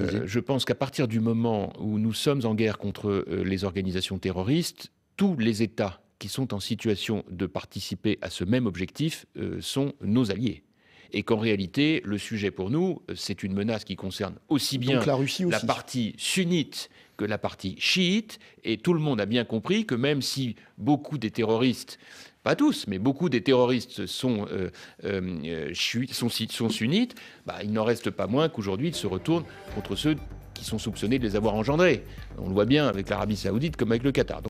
Euh, je pense qu'à partir du moment où nous sommes en guerre contre euh, les organisations terroristes, tous les États qui sont en situation de participer à ce même objectif euh, sont nos alliés. Et qu'en réalité, le sujet pour nous, c'est une menace qui concerne aussi bien la, Russie la partie sunnite que la partie chiite, et tout le monde a bien compris que même si beaucoup des terroristes pas tous, mais beaucoup des terroristes sont, euh, euh, euh, sont sunnites, bah, il n'en reste pas moins qu'aujourd'hui ils se retournent contre ceux qui sont soupçonnés de les avoir engendrés. On le voit bien avec l'Arabie saoudite comme avec le Qatar.